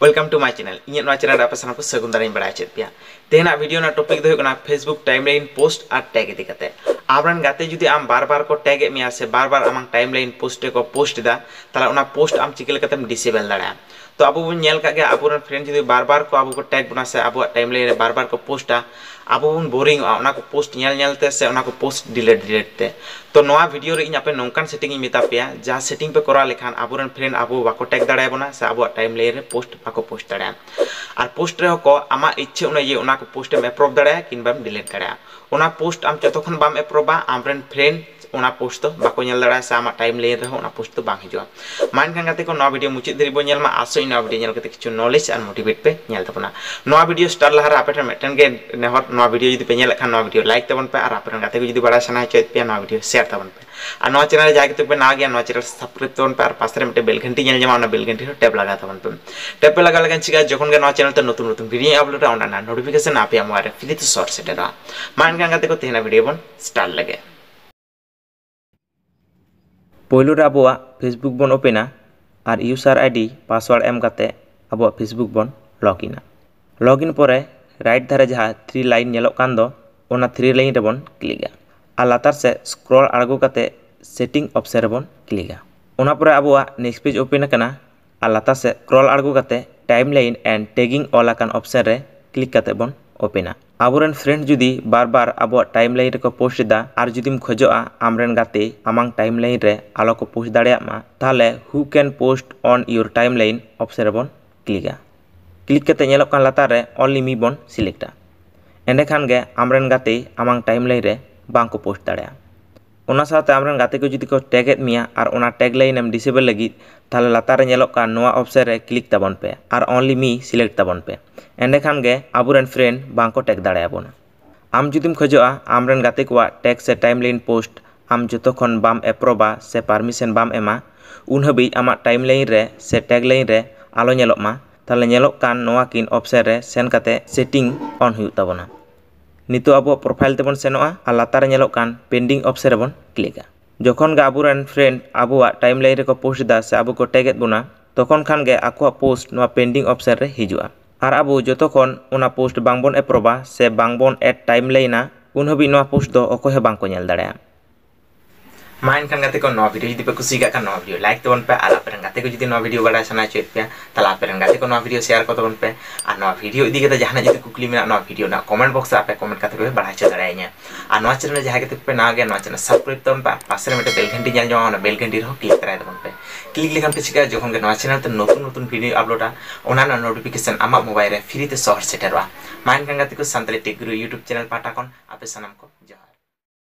welcome to my channel ᱤᱧᱟᱹᱜ ᱱᱚᱣᱟ channel ᱨᱮ ᱟᱯᱮ ᱥᱟᱱᱟᱢ ᱠᱚ ᱥᱟᱹᱜᱩᱱ ᱫᱟᱨᱟᱧ ᱵᱟᱲᱟᱭ ᱪᱮᱫ ᱯᱮᱭᱟ ᱛᱮᱦᱮᱧᱟᱜ ᱵᱷᱤᱰᱤᱭᱳ ᱨᱮᱱᱟᱜ ᱴᱚᱯᱤᱠ ᱫᱚ ᱦᱩᱭᱩᱜ ᱠᱟᱱᱟ ᱯᱷᱮᱥᱵᱩᱠ ᱴᱟᱭᱤᱢᱞᱟᱭᱤᱱ ᱯᱳᱥᱴ ᱟᱨ ᱴᱮᱜ ᱤᱫᱤ ᱠᱟᱛᱮ ᱟᱢᱨᱮᱱ ᱜᱟᱛᱮ ᱡᱩᱫᱤ ᱟᱢ ᱵᱟᱨ ᱵᱟᱨ ᱠᱚ ᱴᱮᱜ ᱮᱫ ᱢᱮᱭᱟ ᱥᱮ ᱵᱟᱨ ᱵᱟᱨ ᱟᱢᱟᱜ ᱴᱟᱭᱤᱢᱞᱟᱭᱤᱱ ᱯᱳᱥᱴ ᱨᱮᱠᱚ ᱯᱳᱥᱴ ᱮᱫᱟ ᱛᱟᱦᱞᱮ ᱚᱱᱟ ᱯᱳᱥᱴ ᱟᱢ ᱪᱤᱠᱟᱹ ᱞᱮᱠᱟᱛᱮᱢ ᱰᱤᱥᱮᱵᱮᱞ ᱫᱟᱲᱮᱭᱟᱜᱼᱟ तो अब अब फ्रेंड जो बार बार को टैग बना से अब टाइम लाइन बार बार को पोस्टा अब बोरिंग पोस्ट नलते से पोस्ट डिलेट डिलेट ते तो भिडियो इन नौकान सेटिंग मेता पे जहाँ सेटिंग पे करा लेखान अब फ्रेंड अब बाको टैग दाड़ा से अब टाइम लाइन रे पोस्ट बाको पोस्ट दाड़ा और पोस्ट रहे आम आमा इच्छे उना को पोस्ट एप्रूव दाड़ा किनबाम डिलेट दाड़ा पोस्ट आम जो बाम एप्रूवा आमरेन फ्रेंड ᱚᱱᱟ पोस्ट ᱫᱚ ᱵᱟᱠᱚ ᱧᱮᱞ ᱫᱟᱲᱮᱭᱟᱜᱼᱟ ᱥᱮ ᱟᱢᱟᱜ ᱴᱟᱭᱤᱢ ᱞᱟᱭᱤᱱ ᱨᱮᱦᱚᱸ ᱚᱱᱟ ᱯᱳᱥᱴ ᱫᱚ ᱵᱟᱝ ᱦᱤᱡᱩᱜᱼᱟ ᱢᱟ ᱮᱱᱠᱷᱟᱱ ᱜᱟᱛᱮ ᱠᱚ ᱱᱚᱣᱟ ᱱᱚᱣᱟ ᱵᱷᱤᱰᱤᱭᱳ ᱧᱮᱞ ᱠᱟᱛᱮ ᱠᱤᱪᱷᱩ ᱱᱚᱞᱮᱡ ᱟᱨ ᱢᱳᱴᱤᱵᱷᱮᱴ ᱯᱮ ᱧᱮᱞ ᱛᱟᱵᱚᱱᱟ ᱱᱚᱣᱟ ᱵᱷᱤᱰᱤᱭᱳ ᱥᱴᱟᱨ ᱞᱟᱦᱟᱨᱮ ᱟᱯᱮ ᱴᱷᱮᱱ ᱢᱤᱫᱴᱮᱱ ᱜᱮ ᱱᱮᱦᱚᱨ ᱱᱚᱣᱟ ᱵᱷᱤᱰᱤᱭᱳ ᱡᱩᱫᱤ ᱯᱮ ᱧᱮᱞᱮᱫ ᱠᱷᱟᱱ ᱱᱚᱣᱟ ᱵᱷᱤᱰᱤᱭᱳ ᱞᱟᱭᱤᱠ ᱛᱟᱵᱚᱱ ᱯᱮ ᱟᱨ ᱟᱯᱮᱨᱮᱱ ᱜᱟᱛᱮ ᱠᱚ ᱡᱩᱫᱤ ᱵᱟᱲᱟᱭ ᱥᱟᱱᱟ ᱦᱚᱪᱚᱭᱮᱫ ᱯᱮᱭᱟ ᱱᱚᱣᱟ ᱵᱷᱤᱰᱤᱭᱳ ᱥᱮᱭᱟᱨ ᱛᱟᱵᱚᱱ ᱯᱮ ᱟᱨ ᱱᱚᱣᱟ ᱪᱮᱱᱮᱞ ᱨᱮ ᱡᱟᱦᱟᱸᱭ ᱠᱤᱛᱩ ᱯᱮ ᱱᱟᱣᱟ ᱜᱮᱭᱟ ᱱᱚᱣᱟ ᱪᱮᱱᱮᱞ ᱥᱟᱵᱥᱠᱨᱟइब ᱛᱟᱵᱚᱱ ᱯᱮ ᱟᱨ ᱯᱟᱥᱮ ᱨᱮ ᱢᱤᱫᱴᱮᱱ ᱵᱮᱞ ᱜᱷᱟᱱᱴᱤ ᱧᱮᱞ ᱧᱟᱢᱟ ᱚᱱᱟ ᱵᱮᱞ ᱜᱷᱟᱱᱴᱤ ᱦᱚᱸ ᱴᱮᱯ ᱞᱟᱜᱟᱣ ᱛᱟᱵᱚᱱ ᱯᱮ ᱴᱮᱯ ᱯᱮ ᱞᱟᱜᱟᱣ ᱞᱮᱠᱷᱟᱱ ᱪᱤᱠᱟᱹ ᱡᱚᱠᱷᱚᱱ ᱜᱮ ᱱᱚᱣᱟ ᱪᱮᱱᱮᱞ ᱛᱮ ᱱᱚᱛᱩᱱ ᱱᱚᱛᱩᱱ ᱵᱷᱤᱰᱤᱭᱳ ᱟᱯᱞᱳᱰᱟ ᱚᱱᱟ ᱨᱮᱱᱟᱜ ᱱᱳᱴᱤᱯᱷᱤᱠᱮᱥᱚᱱ ᱟᱯᱮᱭᱟᱜ ᱢᱳᱵᱟइल ᱨᱮ ᱯᱷᱨᱤ ᱛᱮ ᱥᱚᱨᱴ ᱥᱮᱴᱮᱨᱚᱜᱼᱟ ᱢᱟ ᱮᱱᱠᱷᱟᱱ ᱜᱟᱛᱮ ᱠᱚ ᱛᱮᱦᱮᱱᱟ ᱵᱷᱤᱰᱤᱭᱳ ᱵᱚᱱ ᱥᱴᱟᱨᱴ ᱞᱮᱜᱮ ᱯᱳᱭᱞᱳ ᱨᱮ ᱟᱵᱚᱣᱟᱜ ᱯᱷᱮᱥᱵᱩᱠ ᱵᱚᱱ ᱳᱯᱮᱱᱟ ᱟᱨ ᱤᱭᱩᱡᱟᱨ ᱟᱭᱰᱤ ᱯᱟᱥᱣᱟᱨᱰ ᱮᱢ ᱠᱟᱛᱮ ᱟᱵᱚᱣᱟᱜ ᱯᱷᱮᱥᱵᱩᱠ ᱵᱚᱱ ᱞᱚᱜᱤᱱᱟ ᱞᱚᱜᱤᱱ ᱯᱚᱨᱮ ᱨᱟᱭᱤᱴ ᱫᱷᱟᱨᱮ ᱡᱟᱦᱟᱸ ᱛᱷᱨᱤ ᱞᱟᱭᱤᱱ ᱧᱮᱞᱚᱜ ᱠᱟᱱ ᱫᱚ ᱚᱱᱟ ᱛᱷᱨᱤ ᱞᱟᱭᱤᱱ ᱨᱮᱵᱚᱱ ᱠᱞᱤᱠᱟ ᱟᱨ ᱞᱟᱛᱟᱨ ᱥᱮᱫ ᱥᱠᱨᱚᱞ ᱟᱬᱜᱚ ᱠᱟᱛᱮ ᱥᱮᱴᱤᱝ ᱚᱯᱥᱮᱱ ᱨᱮᱵᱚᱱ ᱠᱞᱤᱠᱟ ᱚᱱᱟ ᱯᱚᱨᱮ ᱟᱵᱚᱣᱟᱜ ᱱᱮᱠᱥᱴ ᱯᱮᱡ ᱳᱯᱮᱱ ᱟᱠᱟᱱᱟ ᱟᱨ ᱞᱟᱛᱟᱨ ᱥᱮᱫ ᱥᱠᱨᱚᱞ ᱟᱬᱜᱚ ᱠᱟᱛᱮ ᱴᱟᱭᱤᱢ ᱞᱟᱭᱤᱱ ᱮᱱᱰ ᱴᱮᱜᱤᱝ ᱚᱞ ᱟᱠᱟᱱ ᱚᱯᱥᱮᱱ ᱨᱮ ᱠᱞᱤᱠ ᱠᱟᱛᱮ ᱵᱚᱱ ओपन ᱟᱵᱚᱨᱮᱱ ᱯᱷᱨᱮᱱᱰ ᱡᱩᱫᱤ ᱵᱟᱨᱵᱟᱨ ᱟᱵᱚᱣᱟᱜ ᱴᱟᱭᱤᱢ ᱞᱟᱭᱤᱱ ᱨᱮᱠᱚ ᱯᱳᱥᱴ ᱮᱫᱟ ᱟᱨ ᱡᱩᱫᱤᱢ ᱠᱷᱚᱡᱚᱜᱼᱟ ᱟᱢᱨᱮᱱ ᱜᱟᱛᱮ ᱟᱢᱟᱝ ᱴᱟᱭᱤᱢ ᱞᱟᱭᱤᱱ ᱨᱮ ᱟᱞᱚ ᱠᱚ ᱯᱳᱥᱴ ᱫᱟᱲᱮᱭᱟᱜ ᱢᱟ ᱛᱟᱦᱞᱮ who can post on your timeline option ᱨᱮᱵᱚᱱ ᱠᱞᱤᱠᱟ ᱠᱞᱤᱠ ᱠᱟᱛᱮ ᱧᱮᱞᱚᱜ ᱠᱟᱱ ᱞᱟᱛᱟᱨ ᱨᱮ ᱚᱱᱞᱤ ᱢᱤ ᱵᱚᱱ ᱥᱤᱞᱮᱠᱴᱟ ᱮᱸᱰᱮᱠᱷᱟᱱ ᱜᱮ ᱟᱢᱨᱮᱱ ᱜᱟᱛᱮ ᱟᱢᱟᱝ ᱴᱟᱭᱤᱢ ᱞᱟᱭᱤᱱ ᱨᱮ ᱵᱟᱝ ᱠᱚ ᱯᱳᱥᱴ ᱫᱟᱲᱮᱭᱟᱜᱼᱟ जी को टेगे और टेगलैन डिसेबल लगे तेल लतारेलोगा अफसर क्लिक तबन पे और ओनली मी सिलेक्ट तबन पे एंडेखान अब फ्रेंड बाको टेग दाड़ाबन आम जुदीम खोजा आम गति को टेग से टाइम लाइन पोस्ट आम जो बम एप्रोबा से पारमिशन बम एम उन हबी आम लाइन से लाइन आलोल आलोमा तेलोगान अफसर सेनकर सेटिंग ऑन होना ᱱᱤᱛᱚᱜ ᱟᱵᱚᱣᱟᱜ ᱯᱨᱚᱯᱷᱟᱭᱤᱞ ᱛᱮᱵᱚᱱ ᱥᱮᱱᱚᱜᱼᱟ ᱟᱨ ᱞᱟᱛᱟᱨ ᱨᱮ ᱧᱮᱞᱚᱜ ᱠᱟᱱ ᱯᱮᱱᱰᱤᱝ ᱚᱯᱥᱮᱱ ᱨᱮᱵᱚᱱ ᱠᱞᱤᱠᱟ ᱡᱚᱠᱷᱚᱱ ᱜᱮ ᱟᱵᱚᱨᱮᱱ ᱯᱷᱨᱮᱱᱰ ᱟᱵᱚᱣᱟᱜ ᱴᱟᱭᱤᱢ ᱞᱟᱭᱤᱱ ᱨᱮᱠᱚ ᱯᱳᱥᱴ ᱮᱫᱟ ᱥᱮ ᱟᱵᱚ ᱠᱚ ᱴᱮᱜᱮᱫ ᱵᱚᱱᱟ ᱛᱚᱠᱷᱚᱱ ᱠᱷᱟᱱ ᱜᱮ ᱟᱠᱚᱣᱟᱜ ᱯᱳᱥᱴ ᱱᱚᱣᱟ ᱯᱮᱱᱰᱤᱝ ᱚᱯᱥᱮᱱ ᱨᱮ ᱦᱤᱡᱩᱜᱼᱟ ᱟᱨ ᱟᱵᱚ ᱡᱚᱛᱚ ᱠᱷᱚᱱ ᱚᱱᱟ ᱯᱳᱥᱴ ᱵᱟᱝᱵᱚᱱ ᱮᱯᱨᱩᱵᱟ ᱥᱮ ᱵᱟᱝᱵᱚᱱ ᱮᱰ ᱴᱟᱭᱤᱢ ᱞᱟᱭᱤᱱᱟ ᱩᱱ ᱦᱟᱹᱵᱤᱡ ᱱᱚᱣᱟ ᱯᱳᱥᱴ ᱫᱚ ᱚᱠᱚᱭ ᱦᱚᱸ ᱵᱟᱝᱠᱚ ᱧᱮᱞ ᱫᱟᱲᱮᱭᱟᱜᱼᱟ ᱢᱟ ᱮᱱᱠᱷᱟᱱ ᱜᱟᱛᱮ ᱠᱚ ᱱᱚᱣᱟ ᱵᱷᱤᱰᱤᱭᱳ ᱡᱩᱫᱤ ᱯᱮ ᱠᱩᱥᱤᱭᱟᱜ ᱠᱷᱟᱱ ᱱᱚᱣᱟ ᱵᱷᱤᱰᱤᱭᱳ ᱞᱟᱭᱤᱠ ᱛᱟᱵᱚᱱ ᱯᱮ ᱟᱨ ᱟᱯᱮᱨᱮᱱ ᱜᱟᱛᱮ ᱠᱚ ᱡᱩᱫᱤ ᱱᱚᱣᱟ ᱵᱷᱤᱰᱤᱭᱳ ᱵᱟᱰᱟᱭ ᱥᱟᱱᱟ ᱦᱚᱪᱚᱭᱮᱫ ᱯᱮᱭᱟ ᱛᱟᱦᱞᱮ ᱟᱯᱮᱨᱮᱱ ᱜᱟᱛᱮ ᱠᱚ ᱱᱚᱣᱟ ᱵᱷᱤᱰᱤᱭᱳ ᱥᱮᱭᱟᱨ ᱠᱚ ᱛᱟᱵᱚᱱ ᱯᱮ ᱟᱨ ᱱᱚᱣᱟ ᱵᱷᱤᱰᱤᱭᱳ ᱤᱫᱤ ᱠᱟᱛᱮ ᱡᱟᱦᱟᱱᱟᱜ ᱡᱩᱫᱤ ᱠᱩᱠᱞᱤ ᱢᱮᱱᱟᱜᱼᱟ ᱱᱚᱣᱟ ᱵᱷᱤᱰᱤᱭᱳ ᱨᱮᱱᱟᱜ ᱠᱚᱢᱮᱱᱴ ᱵᱚᱠᱥ ᱨᱮ ᱟᱯᱮ ᱠᱚᱢᱮᱱᱴ ᱠᱟᱛᱮ ᱯᱮ ᱵᱟᱰᱟᱭ ᱦᱚᱪᱚ ᱫᱟᱲᱮᱭᱟᱹᱧᱟ ᱟᱨ ᱱᱚᱣᱟ ᱪᱮᱱᱮᱞ ᱨᱮ ᱡᱟᱦᱟᱸ ᱠᱟᱛᱮ ᱯᱮ ᱱᱟᱣᱟ ᱜᱮᱭᱟ ᱱᱚᱣᱟ ᱪᱮᱱᱮᱞ ᱥᱟᱵᱥᱠᱨᱟᱭᱤᱵ ᱛᱟᱵᱚᱱ ᱯᱮ ᱟᱨ ᱯᱟᱥᱮ ᱨᱮ ᱢᱤᱫᱴᱮᱱ ᱵᱮᱞ ᱜᱷᱟᱱᱴᱤ ᱧᱮᱞ ᱧᱟᱢᱚᱜᱼᱟ ᱚᱱᱟ ᱵᱮᱞ ᱜᱷᱟᱱᱴᱤ ᱨᱮᱦᱚᱸ ᱠᱞᱤᱠ ᱫᱟᱲᱮᱭ ᱛᱟᱵᱚᱱ ᱯᱮ क्लिक लेकिन पे चिका जो नवा चैनल ते नतुन नतुन भिडियो अपलोडा ओना नोटिफिकेशन आमा मोबाइल रे फ्री ते शहर सेटरवा माइन गंगा तिको संतले टेक गुरु YouTube चैनल पाटा कोन आपे सनम को जय